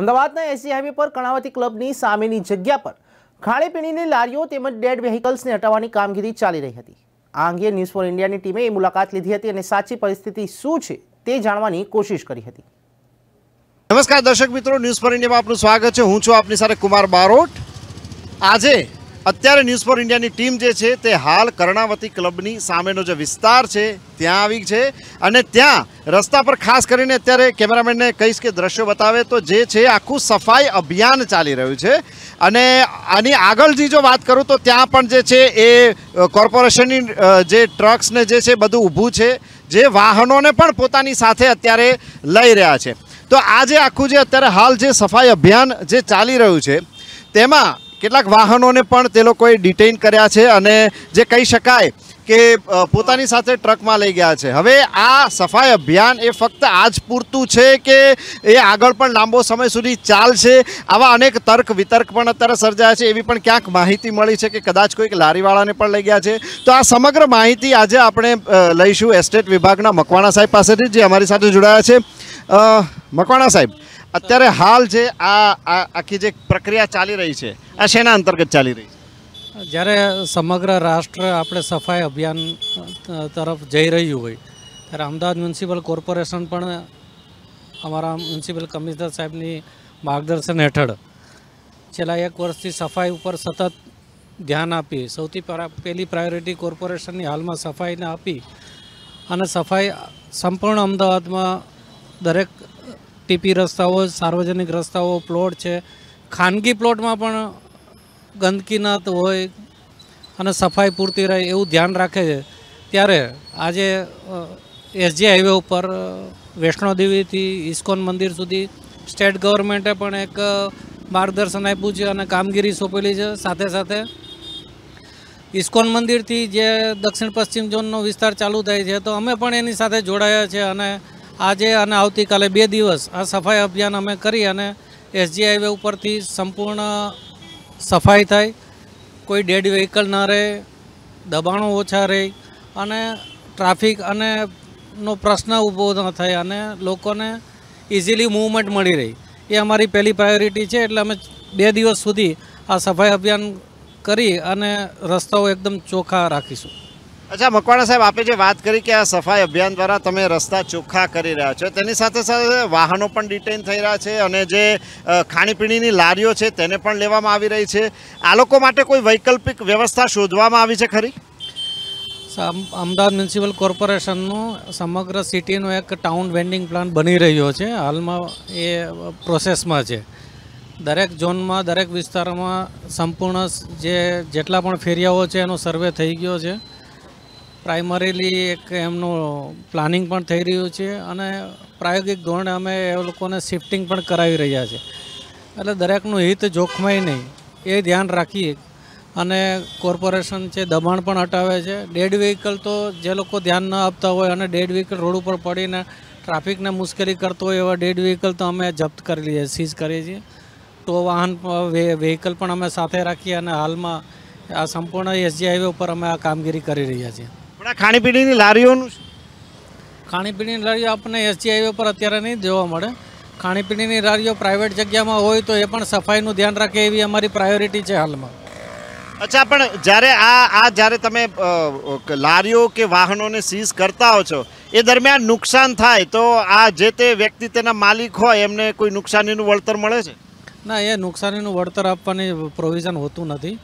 અમદાવાદના એસી હાઈવે પર કણાવતી ક્લબની સામેની જગ્યા પર ખાણીપીણીની લારીઓ તેમજ ડેડ વ્હીકલ્સને હટાવવાની કામગીરી ચાલી રહી હતી આ અંગે ન્યૂઝ ફોર ઇન્ડિયાની ટીમે એ મુલાકાત લીધી હતી અને સાચી પરિસ્થિતિ શું છે તે જાણવાની કોશિશ કરી હતી નમસ્કાર દર્શક મિત્રો ન્યૂઝ ફોર ઇન્ડિયામાં આપનું સ્વાગત છે હું છું આપની સાથે કુમાર બારોટ આજે અત્યારે ન્યૂઝ ફોર ઇન્ડિયાની ટીમ જે છે તે હાલ કર્ણાવતી ક્લબની સામેનો જે વિસ્તાર છે ત્યાં આવી છે અને ત્યાં રસ્તા પર ખાસ કરીને અત્યારે કેમેરામેનને કહીશ કે દ્રશ્યો બતાવે તો જે છે આખું સફાઈ અભિયાન ચાલી રહ્યું છે અને આની આગળથી જો વાત કરું તો ત્યાં પણ જે છે એ કોર્પોરેશનની જે ટ્રક્સને જે છે બધું ઊભું છે જે વાહનોને પણ પોતાની સાથે અત્યારે લઈ રહ્યા છે તો આજે આખું જે અત્યારે હાલ જે સફાઈ અભિયાન જે ચાલી રહ્યું છે તેમાં કેટલાક વાહનોને પણ તે લોકોએ ડિટેઇન કર્યા છે અને જે કહી શકાય કે પોતાની સાથે ટ્રકમાં લઈ ગયા છે હવે આ સફાઈ અભિયાન એ ફક્ત આજ પૂરતું છે કે એ આગળ પણ લાંબો સમય સુધી ચાલશે આવા અનેક તર્ક વિતર્ક પણ અત્યારે સર્જાયા છે એવી પણ ક્યાંક માહિતી મળી છે કે કદાચ કોઈક લારીવાળાને પણ લઈ ગયા છે તો આ સમગ્ર માહિતી આજે આપણે લઈશું એસ્ટેટ વિભાગના મકવાણા સાહેબ પાસેથી જે અમારી સાથે જોડાયા છે મકવાણા સાહેબ અત્યારે હાલ જે આ આખી જે પ્રક્રિયા ચાલી રહી છે આ શેના અંતર્ગત ચાલી રહી છે જ્યારે સમગ્ર રાષ્ટ્ર આપણે સફાઈ અભિયાન તરફ જઈ રહ્યું હોય ત્યારે અમદાવાદ મ્યુનિસિપલ કોર્પોરેશન પણ અમારા મ્યુનિસિપલ કમિશનર સાહેબની માર્ગદર્શન હેઠળ છેલ્લા એક વર્ષથી સફાઈ ઉપર સતત ધ્યાન આપી સૌથી પહેલી પ્રાયોરિટી કોર્પોરેશનની હાલમાં સફાઈને આપી અને સફાઈ સંપૂર્ણ અમદાવાદમાં દરેક ટીપી રસ્તાઓ સાર્વજનિક રસ્તાઓ પ્લોટ છે ખાનગી પ્લોટમાં પણ ગંદકી ન હોય અને સફાઈ પૂરતી રહે એવું ધ્યાન રાખે છે ત્યારે આજે એસજી હાઈવે ઉપર વૈષ્ણોદેવીથી ઇસ્કોન મંદિર સુધી સ્ટેટ ગવર્મેન્ટે પણ એક માર્ગદર્શન આપ્યું છે અને કામગીરી સોંપેલી છે સાથે સાથે ઇસ્કોન મંદિરથી જે દક્ષિણ પશ્ચિમ ઝોનનો વિસ્તાર ચાલુ થાય છે તો અમે પણ એની સાથે જોડાયા છે અને આજે અને આવતીકાલે બે દિવસ આ સફાઈ અભિયાન અમે કરી અને એસજી હાઈવે ઉપરથી સંપૂર્ણ સફાઈ થાય કોઈ ડેડ વ્હીકલ ન રહે દબાણો ઓછા રહે અને ટ્રાફિક અને નો પ્રશ્ન ઊભો ન થાય અને લોકોને ઇઝીલી મૂવમેન્ટ મળી રહી એ અમારી પહેલી પ્રાયોરિટી છે એટલે અમે બે દિવસ સુધી આ સફાઈ અભિયાન કરી અને રસ્તાઓ એકદમ ચોખ્ખા રાખીશું અચ્છા મકવાણા સાહેબ આપે જે વાત કરી કે આ સફાઈ અભિયાન દ્વારા તમે રસ્તા ચોખ્ખા કરી રહ્યા છો તેની સાથે સાથે વાહનો પણ ડિટેન થઈ રહ્યા છે અને જે ખાણીપીણીની લારીઓ છે તેને પણ લેવામાં આવી રહી છે આ લોકો માટે કોઈ વૈકલ્પિક વ્યવસ્થા શોધવામાં આવી છે ખરી અમદાવાદ મ્યુનિસિપલ કોર્પોરેશનનું સમગ્ર સિટીનું એક ટાઉન વેન્ડિંગ પ્લાન બની રહ્યો છે હાલમાં એ પ્રોસેસમાં છે દરેક ઝોનમાં દરેક વિસ્તારમાં સંપૂર્ણ જે જેટલા પણ ફેરિયાઓ છે એનો સર્વે થઈ ગયો છે પ્રાઇમરીલી એક એમનું પ્લાનિંગ પણ થઈ રહ્યું છે અને પ્રાયોગિક ધોરણે અમે એ લોકોને શિફ્ટિંગ પણ કરાવી રહ્યા છે એટલે દરેકનું હિત જોખમાય નહીં એ ધ્યાન રાખીએ અને કોર્પોરેશન છે દબાણ પણ હટાવે છે ડેડ વ્હીકલ તો જે લોકો ધ્યાન ન આપતા હોય અને ડેડ વ્હીકલ રોડ ઉપર પડીને ટ્રાફિકને મુશ્કેલી કરતો હોય એવા ડેડ વ્હીકલ તો અમે જપ્ત કરી લઈએ સીઝ કરીએ છીએ તો વાહન વ્હીકલ પણ અમે સાથે રાખીએ અને હાલમાં આ સંપૂર્ણ એસજી હાઈવે ઉપર અમે આ કામગીરી કરી રહ્યા છીએ આ ખાણીપીણીની લારીઓનું ખાણીપીણીની લારીઓ આપણને એસજી હાઈવે પર અત્યારે નહીં જોવા મળે ખાણીપીણીની લારીઓ પ્રાઇવેટ જગ્યામાં હોય તો એ પણ સફાઈનું ધ્યાન રાખે એવી અમારી પ્રાયોરિટી છે હાલમાં અચ્છા પણ જ્યારે આ આ જ્યારે તમે લારીઓ કે વાહનોને સીઝ કરતા હો છો એ દરમિયાન નુકસાન થાય તો આ જે તે વ્યક્તિ તેના માલિક હોય એમને કોઈ નુકસાનીનું વળતર મળે છે ના એ નુકસાનીનું વળતર આપવાની પ્રોવિઝન હોતું નથી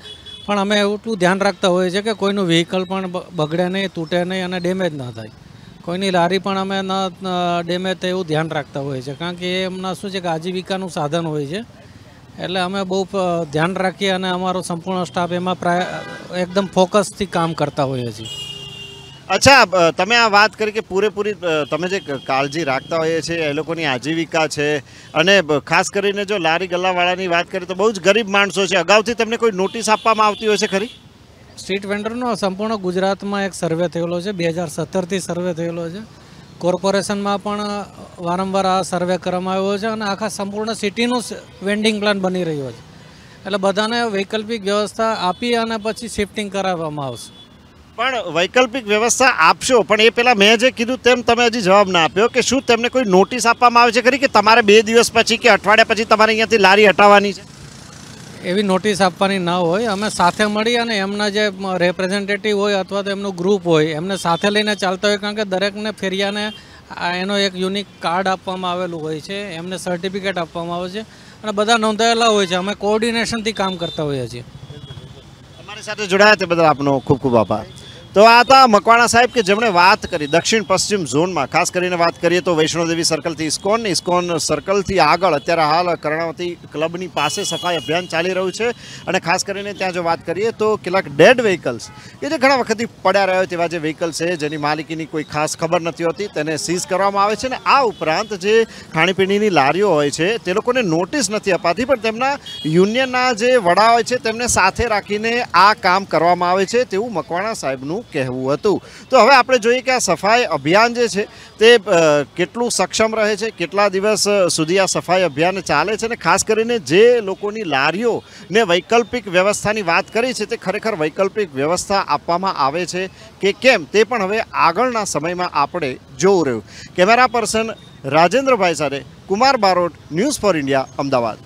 પણ અમે એટલું ધ્યાન રાખતા હોઈએ છીએ કે કોઈનું વ્હીકલ પણ બગડે નહીં તૂટે નહીં અને ડેમેજ ન થાય કોઈની લારી પણ અમે ન ડેમેજ થાય એવું ધ્યાન રાખતા હોઈએ છીએ કારણ કે એમના શું છે કે આજીવિકાનું સાધન હોય છે એટલે અમે બહુ ધ્યાન રાખીએ અને અમારો સંપૂર્ણ સ્ટાફ એમાં પ્રાય એકદમ ફોકસથી કામ કરતા હોઈએ છીએ અચ્છા તમે આ વાત કરી કે પૂરેપૂરી તમે જે કાળજી રાખતા હોઈએ છીએ એ લોકોની આજીવિકા છે અને ખાસ કરીને જો લારી ગલ્લાવાળાની વાત કરીએ તો બહુ જ ગરીબ માણસો છે અગાઉથી તમને કોઈ નોટિસ આપવામાં આવતી હોય છે ખરી સ્ટ્રીટ વેન્ડરનો સંપૂર્ણ ગુજરાતમાં એક સર્વે થયેલો છે બે હજાર સત્તરથી સર્વે થયેલો છે કોર્પોરેશનમાં પણ વારંવાર આ સર્વે કરવામાં આવ્યો છે અને આખા સંપૂર્ણ સિટીનું વેન્ડિંગ પ્લાન બની રહ્યો છે એટલે બધાને વૈકલ્પિક વ્યવસ્થા આપી અને પછી શિફ્ટિંગ કરાવવામાં આવશે પણ વૈકલ્પિક વ્યવસ્થા આપશો પણ એ પહેલાં મેં જે કીધું તેમ તમે હજી જવાબ ના આપ્યો કે શું તેમને કોઈ નોટિસ આપવામાં આવે છે ખરી કે તમારે બે દિવસ પછી કે અઠવાડિયા પછી તમારે અહીંયાથી લારી હટાવવાની છે એવી નોટિસ આપવાની ના હોય અમે સાથે મળી અને એમના જે રિપ્રેઝેન્ટેટિવ હોય અથવા તો એમનું ગ્રુપ હોય એમને સાથે લઈને ચાલતા હોય કારણ કે દરેકને ફેરિયાને એનો એક યુનિક કાર્ડ આપવામાં આવેલું હોય છે એમને સર્ટિફિકેટ આપવામાં આવે છે અને બધા નોંધાયેલા હોય છે અમે કોઓર્ડિનેશનથી કામ કરતા હોઈએ છીએ અમારી સાથે જોડાયા તે બદલ આપનો ખૂબ ખૂબ આભાર તો આ હતા મકવાણા સાહેબ કે જેમણે વાત કરી દક્ષિણ પશ્ચિમ ઝોનમાં ખાસ કરીને વાત કરીએ તો વૈષ્ણોદેવી સર્કલથી ઇસ્કોન ઇસ્કોન સર્કલથી આગળ અત્યારે હાલ કર્ણાવતી ક્લબની પાસે સફાઈ અભિયાન ચાલી રહ્યું છે અને ખાસ કરીને ત્યાં જો વાત કરીએ તો કેટલાક ડેડ વ્હીકલ્સ કે જે ઘણા વખતથી પડ્યા રહ્યો તેવા જે વ્હીકલ્સ છે જેની માલિકીની કોઈ ખાસ ખબર નથી હોતી તેને સીઝ કરવામાં આવે છે અને આ ઉપરાંત જે ખાણીપીણીની લારીઓ હોય છે તે લોકોને નોટિસ નથી અપાતી પણ તેમના યુનિયનના જે વડા હોય છે તેમને સાથે રાખીને આ કામ કરવામાં આવે છે તેવું મકવાણા સાહેબનું કહેવું હતું તો હવે આપણે જોઈએ કે આ સફાઈ અભિયાન જે છે તે કેટલું સક્ષમ રહે છે કેટલા દિવસ સુધી આ સફાઈ અભિયાન ચાલે છે અને ખાસ કરીને જે લોકોની લારીઓ ને વૈકલ્પિક વ્યવસ્થાની વાત કરી છે તે ખરેખર વૈકલ્પિક વ્યવસ્થા આપવામાં આવે છે કે કેમ તે પણ હવે આગળના સમયમાં આપણે જોવું રહ્યું કેમેરા પર્સન રાજેન્દ્રભાઈ સાથે Kumar Barot news for India Ahmedabad